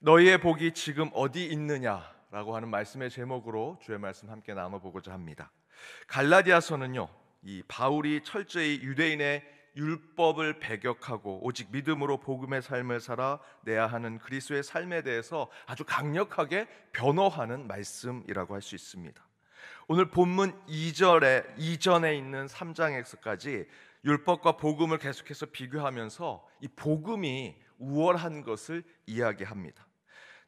너희의 복이 지금 어디 있느냐라고 하는 말씀의 제목으로 주의 말씀 함께 나눠보고자 합니다. 갈라디아서는요, 이 바울이 철저히 유대인의 율법을 배격하고 오직 믿음으로 복음의 삶을 살아내야 하는 그리스도의 삶에 대해서 아주 강력하게 변호하는 말씀이라고 할 수 있습니다. 오늘 본문 2절에 이전에 있는 3장에서까지 율법과 복음을 계속해서 비교하면서 이 복음이 우월한 것을 이야기합니다.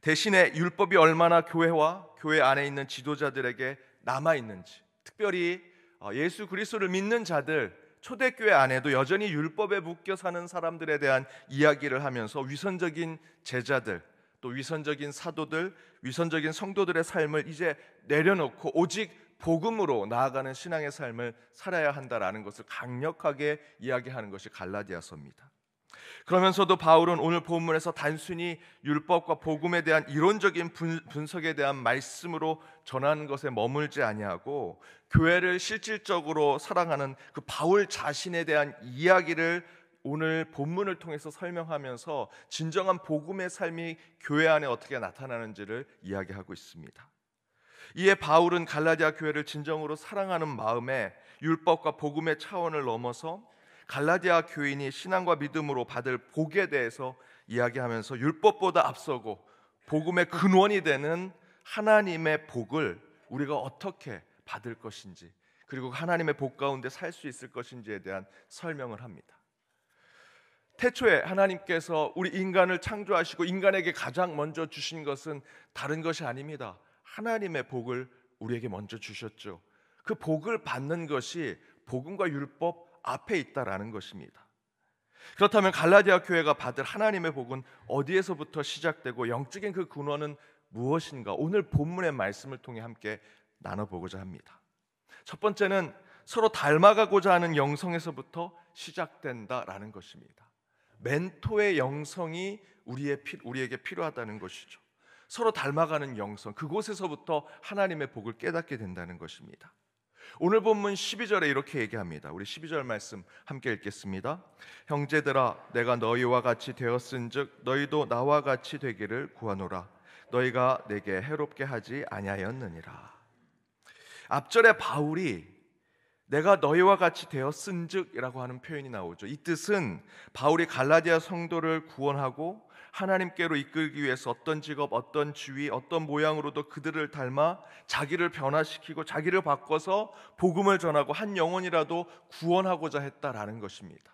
대신에 율법이 얼마나 교회와 교회 안에 있는 지도자들에게 남아 있는지, 특별히 어, 예수 그리스도를 믿는 자들 초대교회 안에도 여전히 율법에 묶여 사는 사람들에 대한 이야기를 하면서 위선적인 제자들, 또 위선적인 사도들, 위선적인 성도들의 삶을 이제 내려놓고 오직 복음으로 나아가는 신앙의 삶을 살아야 한다라는 것을 강력하게 이야기하는 것이 갈라디아서입니다. 그러면서도 바울은 오늘 본문에서 단순히 율법과 복음에 대한 이론적인 분, 석에 대한 말씀으로 전하는 것에 머물지 아니하고 교회를 실질적으로 사랑하는 그 바울 자신에 대한 이야기를 오늘 본문을 통해서 설명하면서 진정한 복음의 삶이 교회 안에 어떻게 나타나는지를 이야기하고 있습니다. 이에 바울은 갈라디아 교회를 진정으로 사랑하는 마음에 율법과 복음의 차원을 넘어서 갈라디아 교인이 신앙과 믿음으로 받을 복에 대해서 이야기하면서 율법보다 앞서고 복음의 근원이 되는 하나님의 복을 우리가 어떻게 받을 것인지 그리고 그 하나님의 복 가운데 살 수 있을 것인지에 대한 설명을 합니다. 태초에 하나님께서 우리 인간을 창조하시고 인간에게 가장 먼저 주신 것은 다른 것이 아닙니다. 하나님의 복을 우리에게 먼저 주셨죠. 그 복을 받는 것이 복음과 율법 앞에 있다라는 것입니다. 그렇다면 갈라디아 교회가 받을 하나님의 복은 어디에서부터 시작되고 영적인 그 근원은 무엇인가? 오늘 본문의 말씀을 통해 함께 나눠보고자 합니다. 첫 번째는 서로 닮아가고자 하는 영성에서부터 시작된다라는 것입니다. 멘토의 영성이 우리의 우리에게 필요하다는 것이죠. 서로 닮아가는 영성 그곳에서부터 하나님의 복을 깨닫게 된다는 것입니다. 오늘 본문 12절에 이렇게 얘기합니다. 우리 12절 말씀 함께 읽겠습니다. 형제들아 내가 너희와 같이 되었은즉 너희도 나와 같이 되기를 구하노라. 너희가 내게 해롭게 하지 아니하였느니라. 앞절에 바울이 내가 너희와 같이 되어 쓴즉이라고 하는 표현이 나오죠. 이 뜻은 바울이 갈라디아 성도를 구원하고 하나님께로 이끌기 위해서 어떤 직업, 어떤 지위, 어떤 모양으로도 그들을 닮아 자기를 변화시키고 자기를 바꿔서 복음을 전하고 한 영혼이라도 구원하고자 했다라는 것입니다.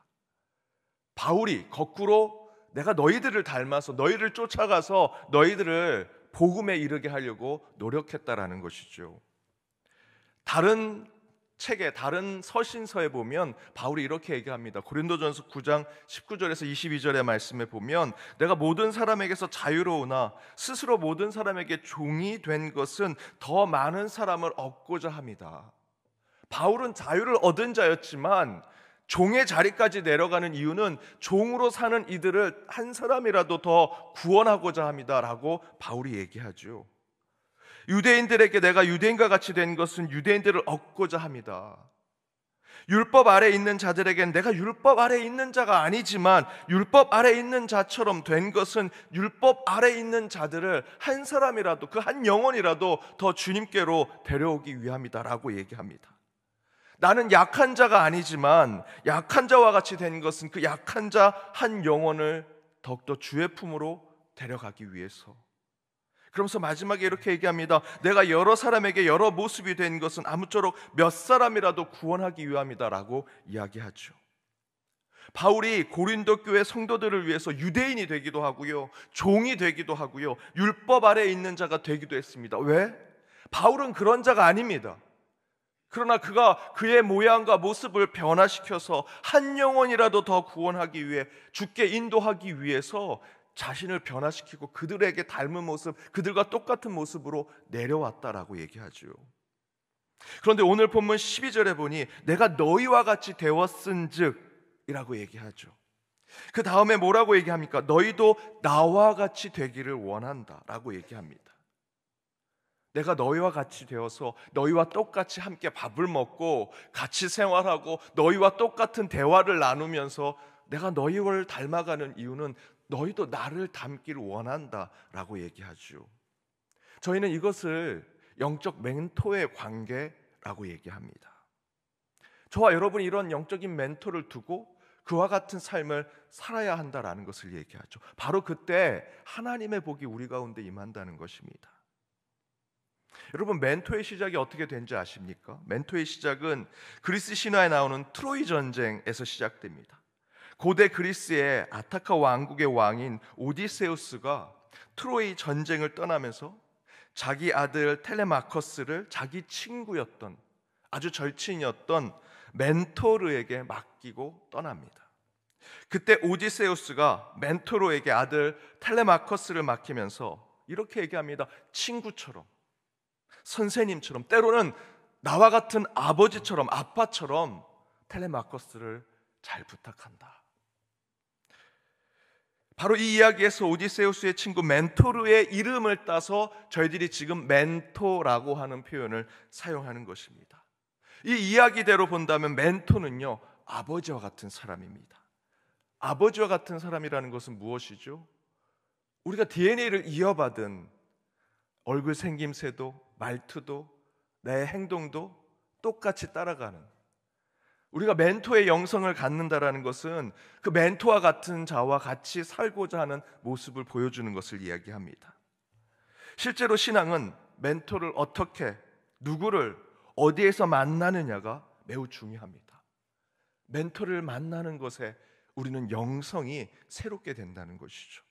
바울이 거꾸로 내가 너희들을 닮아서 너희를 쫓아가서 너희들을 복음에 이르게 하려고 노력했다라는 것이죠. 다른 책의 다른 서신서에 보면 바울이 이렇게 얘기합니다. 고린도전서 9장 19절에서 22절의 말씀에 보면 내가 모든 사람에게서 자유로우나 스스로 모든 사람에게 종이 된 것은 더 많은 사람을 얻고자 합니다. 바울은 자유를 얻은 자였지만 종의 자리까지 내려가는 이유는 종으로 사는 이들을 한 사람이라도 더 구원하고자 합니다라고 바울이 얘기하죠. 유대인들에게 내가 유대인과 같이 된 것은 유대인들을 얻고자 합니다. 율법 아래 있는 자들에겐 내가 율법 아래 있는 자가 아니지만 율법 아래 있는 자처럼 된 것은 율법 아래 있는 자들을 한 사람이라도 그 한 영혼이라도 더 주님께로 데려오기 위함이다라고 얘기합니다. 나는 약한 자가 아니지만 약한 자와 같이 된 것은 그 약한 자 한 영혼을 더욱더 주의 품으로 데려가기 위해서 그러면서 마지막에 이렇게 얘기합니다. 내가 여러 사람에게 여러 모습이 된 것은 아무쪼록 몇 사람이라도 구원하기 위함이다라고 이야기하죠. 바울이 고린도 교회 성도들을 위해서 유대인이 되기도 하고요. 종이 되기도 하고요. 율법 아래 에 있는 자가 되기도 했습니다. 왜? 바울은 그런 자가 아닙니다. 그러나 그가 그의 모양과 모습을 변화시켜서 한 영혼이라도 더 구원하기 위해 죽게 인도하기 위해서 자신을 변화시키고 그들에게 닮은 모습, 그들과 똑같은 모습으로 내려왔다라고 얘기하죠. 그런데 오늘 본문 12절에 보니 내가 너희와 같이 되었은즉이라고 얘기하죠. 그 다음에 뭐라고 얘기합니까? 너희도 나와 같이 되기를 원한다라고 얘기합니다. 내가 너희와 같이 되어서 너희와 똑같이 함께 밥을 먹고 같이 생활하고 너희와 똑같은 대화를 나누면서 내가 너희를 닮아가는 이유는 너희도 나를 닮기를 원한다라고 얘기하죠. 저희는 이것을 영적 멘토의 관계라고 얘기합니다. 저와 여러분이 이런 영적인 멘토를 두고 그와 같은 삶을 살아야 한다라는 것을 얘기하죠. 바로 그때 하나님의 복이 우리 가운데 임한다는 것입니다. 여러분 멘토의 시작이 어떻게 된지 아십니까? 멘토의 시작은 그리스 신화에 나오는 트로이 전쟁에서 시작됩니다. 고대 그리스의 아타카 왕국의 왕인 오디세우스가 트로이 전쟁을 떠나면서 자기 아들 텔레마커스를 자기 친구였던 아주 절친이었던 멘토르에게 맡기고 떠납니다. 그때 오디세우스가 멘토르에게 아들 텔레마커스를 맡기면서 이렇게 얘기합니다. 친구처럼, 선생님처럼, 때로는 나와 같은 아버지처럼, 아빠처럼 텔레마커스를 잘 부탁한다. 바로 이 이야기에서 오디세우스의 친구 멘토르의 이름을 따서 저희들이 지금 멘토라고 하는 표현을 사용하는 것입니다. 이 이야기대로 본다면 멘토는요, 아버지와 같은 사람입니다. 아버지와 같은 사람이라는 것은 무엇이죠? 우리가 DNA를 이어받은 얼굴 생김새도 말투도 내 행동도 똑같이 따라가는 우리가 멘토의 영성을 갖는다라는 것은 그 멘토와 같은 자와 같이 살고자 하는 모습을 보여주는 것을 이야기합니다. 실제로 신앙은 멘토를 어떻게 누구를 어디에서 만나느냐가 매우 중요합니다. 멘토를 만나는 것에 우리는 영성이 새롭게 된다는 것이죠.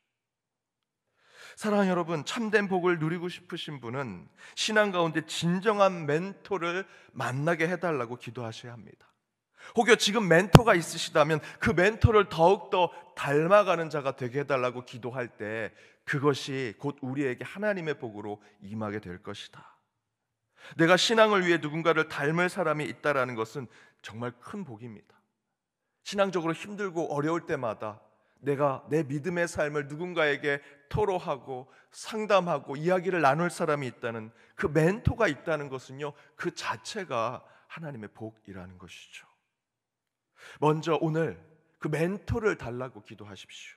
사랑 하는 여러분, 참된 복을 누리고 싶으신 분은 신앙 가운데 진정한 멘토를 만나게 해달라고 기도하셔야 합니다. 혹여 지금 멘토가 있으시다면 그 멘토를 더욱더 닮아가는 자가 되게 해달라고 기도할 때 그것이 곧 우리에게 하나님의 복으로 임하게 될 것이다. 내가 신앙을 위해 누군가를 닮을 사람이 있다라는 것은 정말 큰 복입니다. 신앙적으로 힘들고 어려울 때마다 내가 내 믿음의 삶을 누군가에게 토로하고 상담하고 이야기를 나눌 사람이 있다는 그 멘토가 있다는 것은요, 그 자체가 하나님의 복이라는 것이죠. 먼저 오늘 그 멘토를 달라고 기도하십시오.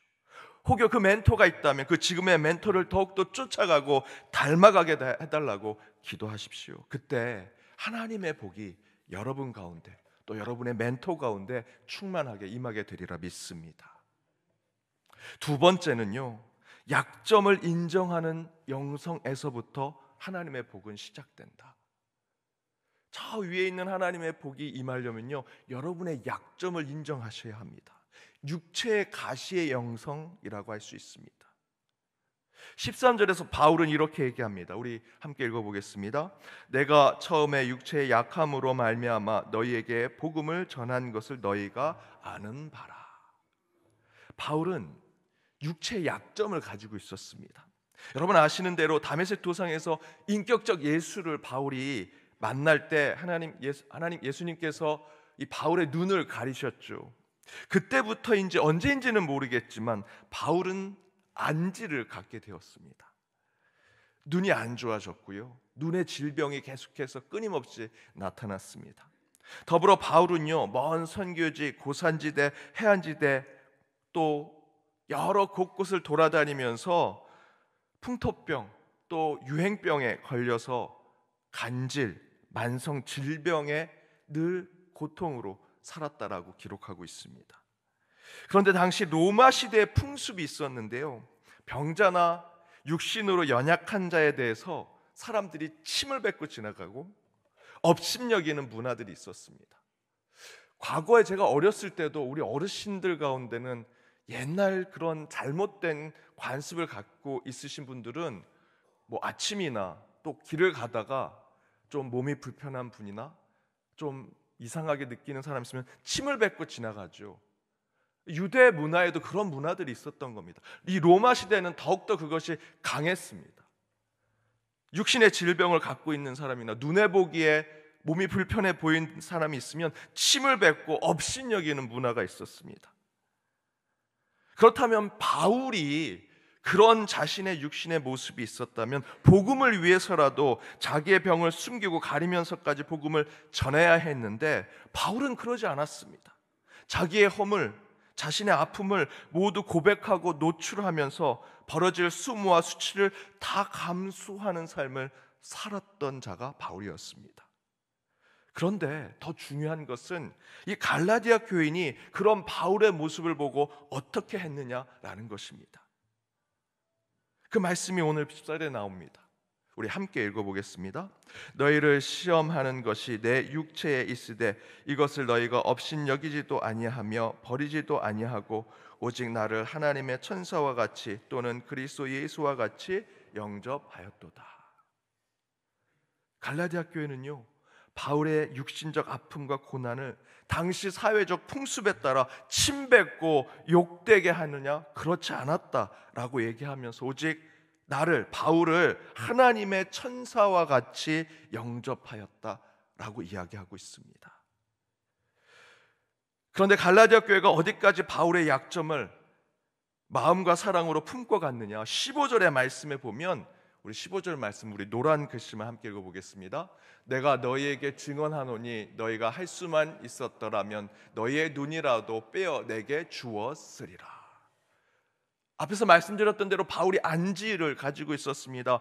혹여 그 멘토가 있다면 그 지금의 멘토를 더욱더 쫓아가고 닮아가게 해달라고 기도하십시오. 그때 하나님의 복이 여러분 가운데 또 여러분의 멘토 가운데 충만하게 임하게 되리라 믿습니다. 두 번째는요, 약점을 인정하는 영성에서부터 하나님의 복은 시작된다. 저 위에 있는 하나님의 복이 임하려면요, 여러분의 약점을 인정하셔야 합니다. 육체의 가시의 영성이라고 할 수 있습니다. 13절에서 바울은 이렇게 얘기합니다. 우리 함께 읽어 보겠습니다. 내가 처음에 육체의 약함으로 말미암아 너희에게 복음을 전한 것을 너희가 아는 바라. 바울은 육체의 약점을 가지고 있었습니다. 여러분 아시는 대로 다메섹 도상에서 인격적 예수를 바울이 만날 때 하나님 예수, 하나님 예수님께서 이 바울의 눈을 가리셨죠. 그때부터인지 언제인지는 모르겠지만 바울은 안지를 갖게 되었습니다. 눈이 안 좋아졌고요. 눈의 질병이 계속해서 끊임없이 나타났습니다. 더불어 바울은요. 먼 선교지, 고산지대, 해안지대 또 여러 곳곳을 돌아다니면서 풍토병 또 유행병에 걸려서 간질, 만성 질병에 늘 고통으로 살았다라고 기록하고 있습니다. 그런데 당시 로마 시대의 풍습이 있었는데요. 병자나 육신으로 연약한 자에 대해서 사람들이 침을 뱉고 지나가고 업신여기는 문화들이 있었습니다. 과거에 제가 어렸을 때도 우리 어르신들 가운데는 옛날 그런 잘못된 관습을 갖고 있으신 분들은 뭐 아침이나 또 길을 가다가 좀 몸이 불편한 분이나 좀 이상하게 느끼는 사람 있으면 침을 뱉고 지나가죠. 유대 문화에도 그런 문화들이 있었던 겁니다. 이 로마 시대는 더욱더 그것이 강했습니다. 육신의 질병을 갖고 있는 사람이나 눈에 보기에 몸이 불편해 보인 사람이 있으면 침을 뱉고 업신여기는 문화가 있었습니다. 그렇다면 바울이 그런 자신의 육신의 모습이 있었다면 복음을 위해서라도 자기의 병을 숨기고 가리면서까지 복음을 전해야 했는데 바울은 그러지 않았습니다. 자기의 허물, 자신의 아픔을 모두 고백하고 노출하면서 벌어질 수모와 수치를 다 감수하는 삶을 살았던 자가 바울이었습니다. 그런데 더 중요한 것은 이 갈라디아 교인이 그런 바울의 모습을 보고 어떻게 했느냐라는 것입니다. 그 말씀이 오늘 14절에 나옵니다. 우리 함께 읽어보겠습니다. 너희를 시험하는 것이 내 육체에 있으되 이것을 너희가 없인 여기지도 아니하며 버리지도 아니하고 오직 나를 하나님의 천사와 같이 또는 그리스도 예수와 같이 영접하였도다. 갈라디아 교회는요 바울의 육신적 아픔과 고난을 당시 사회적 풍습에 따라 침뱉고 욕되게 하느냐? 그렇지 않았다라고 얘기하면서 오직 나를 바울을 하나님의 천사와 같이 영접하였다라고 이야기하고 있습니다. 그런데 갈라디아 교회가 어디까지 바울의 약점을 마음과 사랑으로 품고 갔느냐? 15절의 말씀에 보면 우리 15절 말씀 우리 노란 글씨만 함께 읽어 보겠습니다. 내가 너희에게 증언하노니 너희가 할 수만 있었더라면 너희의 눈이라도 빼어 내게 주었으리라. 앞에서 말씀드렸던 대로 바울이 안지를 가지고 있었습니다.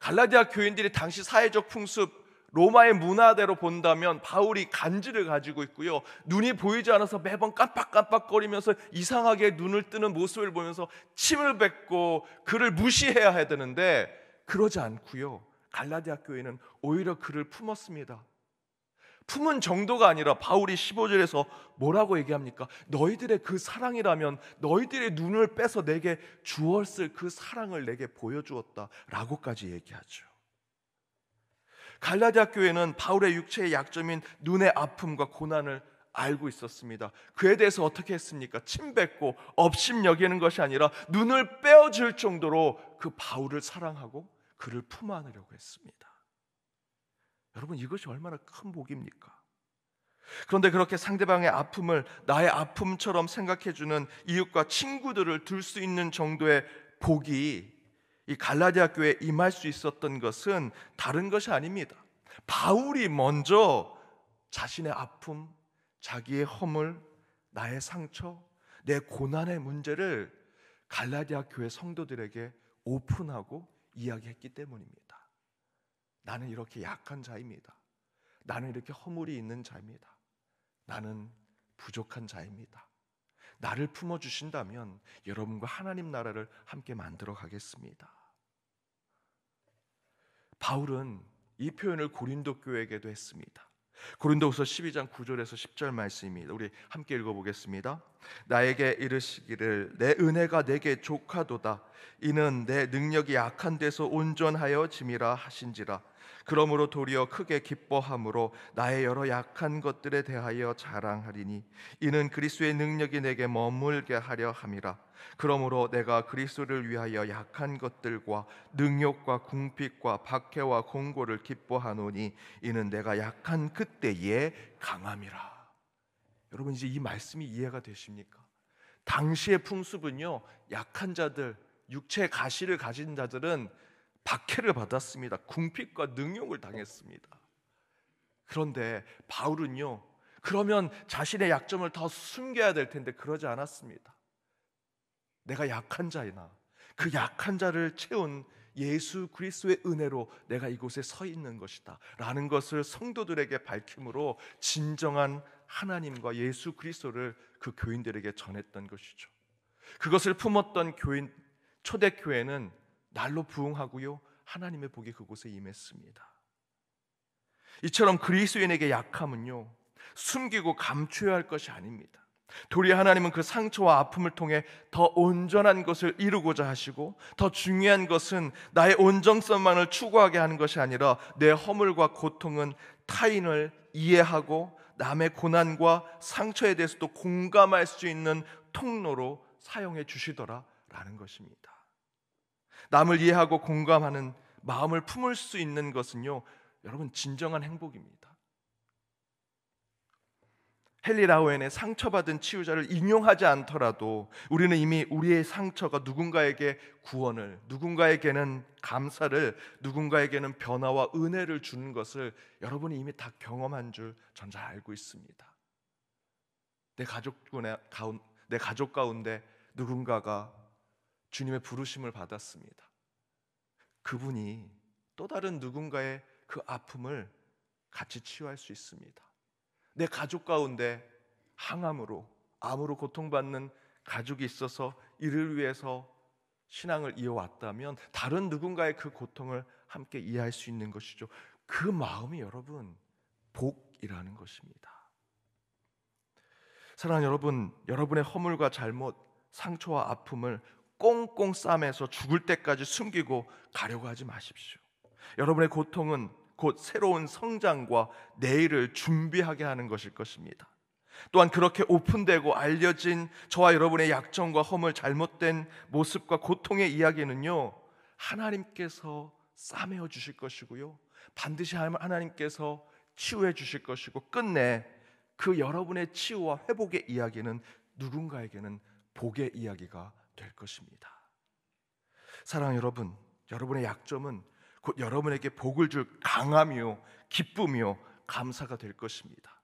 갈라디아 교인들이 당시 사회적 풍습 로마의 문화대로 본다면 바울이 간지를 가지고 있고요. 눈이 보이지 않아서 매번 깜빡깜빡거리면서 이상하게 눈을 뜨는 모습을 보면서 침을 뱉고 그를 무시해야 되는데 그러지 않고요. 갈라디아 교회는 오히려 그를 품었습니다. 품은 정도가 아니라 바울이 15절에서 뭐라고 얘기합니까? 너희들의 그 사랑이라면 너희들의 눈을 빼서 내게 주었을 그 사랑을 내게 보여주었다라고까지 얘기하죠. 갈라디아 교회는 바울의 육체의 약점인 눈의 아픔과 고난을 알고 있었습니다. 그에 대해서 어떻게 했습니까? 침뱉고 업심 여기는 것이 아니라 눈을 빼어줄 정도로 그 바울을 사랑하고 그를 품 안으려고 했습니다. 여러분 이것이 얼마나 큰 복입니까? 그런데 그렇게 상대방의 아픔을 나의 아픔처럼 생각해주는 이웃과 친구들을 둘 수 있는 정도의 복이 이 갈라디아 교회에 임할 수 있었던 것은 다른 것이 아닙니다. 바울이 먼저 자신의 아픔, 자기의 허물, 나의 상처, 내 고난의 문제를 갈라디아 교회 성도들에게 오픈하고 이야기했기 때문입니다. 나는 이렇게 약한 자입니다. 나는 이렇게 허물이 있는 자입니다. 나는 부족한 자입니다. 나를 품어 주신다면 여러분과 하나님 나라를 함께 만들어 가겠습니다. 바울은 이 표현을 고린도 교회에게도 했습니다. 고린도후서 12장 9절에서 10절 말씀입니다. 우리 함께 읽어 보겠습니다. 나에게 이르시기를 내 은혜가 내게 족하도다 이는 내 능력이 약한 데서 온전하여 짐이라 하신지라 그러므로 도리어 크게 기뻐함으로 나의 여러 약한 것들에 대하여 자랑하리니 이는 그리스도의 능력이 내게 머물게 하려 함이라 그러므로 내가 그리스도를 위하여 약한 것들과 능욕과 궁핍과 박해와 공고를 기뻐하노니 이는 내가 약한 그때에 강함이라 여러분 이제 이 말씀이 이해가 되십니까? 당시의 풍습은요 약한 자들 육체 가시를 가진 자들은 박해를 받았습니다. 궁핍과 능욕을 당했습니다. 그런데 바울은요, 그러면 자신의 약점을 더 숨겨야 될 텐데 그러지 않았습니다. 내가 약한 자이나 그 약한 자를 채운 예수 그리스도의 은혜로 내가 이곳에 서 있는 것이다. 라는 것을 성도들에게 밝힘으로 진정한 하나님과 예수 그리스도를 그 교인들에게 전했던 것이죠. 그것을 품었던 교인 초대 교회는 날로 부응하고요 하나님의 복이 그곳에 임했습니다. 이처럼 그리스인에게 약함은요. 숨기고 감추어야 할 것이 아닙니다. 도리어 하나님은 그 상처와 아픔을 통해 더 온전한 것을 이루고자 하시고 더 중요한 것은 나의 온정성만을 추구하게 하는 것이 아니라 내 허물과 고통은 타인을 이해하고 남의 고난과 상처에 대해서도 공감할 수 있는 통로로 사용해 주시더라라는 것입니다. 남을 이해하고 공감하는 마음을 품을 수 있는 것은요, 여러분 진정한 행복입니다. 헨리 라우엔의 상처받은 치유자를 인용하지 않더라도 우리는 이미 우리의 상처가 누군가에게 구원을, 누군가에게는 감사를, 누군가에게는 변화와 은혜를 주는 것을 여러분이 이미 다 경험한 줄 전 잘 알고 있습니다. 내 가족 가운데 내 가족 가운데 누군가가 주님의 부르심을 받았습니다. 그분이 또 다른 누군가의 그 아픔을 같이 치유할 수 있습니다. 내 가족 가운데 항암으로 암으로 고통받는 가족이 있어서 이를 위해서 신앙을 이어왔다면 다른 누군가의 그 고통을 함께 이해할 수 있는 것이죠. 그 마음이 여러분 복이라는 것입니다. 사랑 여러분, 여러분의 허물과 잘못, 상처와 아픔을 꽁꽁 싸매서 죽을 때까지 숨기고 가려고 하지 마십시오. 여러분의 고통은 곧 새로운 성장과 내일을 준비하게 하는 것일 것입니다. 또한 그렇게 오픈되고 알려진 저와 여러분의 약점과 허물, 잘못된 모습과 고통의 이야기는요, 하나님께서 싸매어 주실 것이고요, 반드시 하나님께서 치유해 주실 것이고, 끝내 그 여러분의 치유와 회복의 이야기는 누군가에게는 복의 이야기가 될 것입니다. 사랑 여러분, 여러분의 약점은 곧 여러분에게 복을 줄 강함이요, 기쁨이요, 감사가 될 것입니다.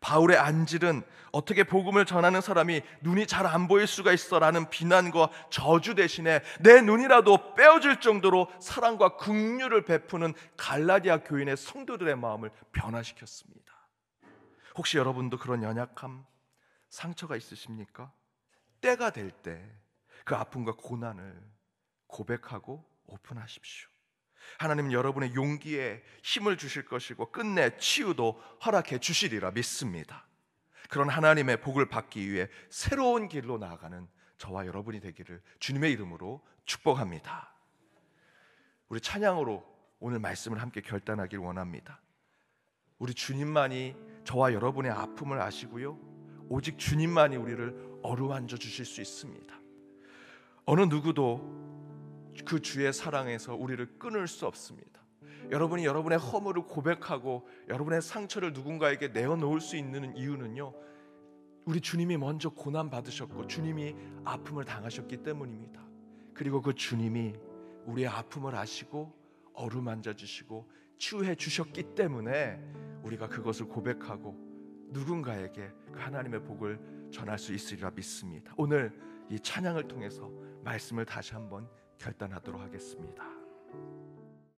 바울의 안질은 어떻게 복음을 전하는 사람이 눈이 잘 안 보일 수가 있어라는 비난과 저주 대신에 내 눈이라도 빼어질 정도로 사랑과 긍휼을 베푸는 갈라디아 교인의 성도들의 마음을 변화시켰습니다. 혹시 여러분도 그런 연약함, 상처가 있으십니까? 때가 될때 그 아픔과 고난을 고백하고 오픈하십시오. 하나님 여러분의 용기에 힘을 주실 것이고 끝내 치유도 허락해 주시리라 믿습니다. 그런 하나님의 복을 받기 위해 새로운 길로 나아가는 저와 여러분이 되기를 주님의 이름으로 축복합니다. 우리 찬양으로 오늘 말씀을 함께 결단하길 원합니다. 우리 주님만이 저와 여러분의 아픔을 아시고요. 오직 주님만이 우리를 어루만져 주실 수 있습니다. 어느 누구도 그 주의 사랑에서 우리를 끊을 수 없습니다. 여러분이 여러분의 허물을 고백하고 여러분의 상처를 누군가에게 내어놓을 수 있는 이유는요. 우리 주님이 먼저 고난 받으셨고 주님이 아픔을 당하셨기 때문입니다. 그리고 그 주님이 우리의 아픔을 아시고 어루만져 주시고 치유해 주셨기 때문에 우리가 그것을 고백하고 누군가에게 그 하나님의 복을 전할 수 있으리라 믿습니다. 오늘 이 찬양을 통해서 말씀을 다시 한번 결단하도록 하겠습니다.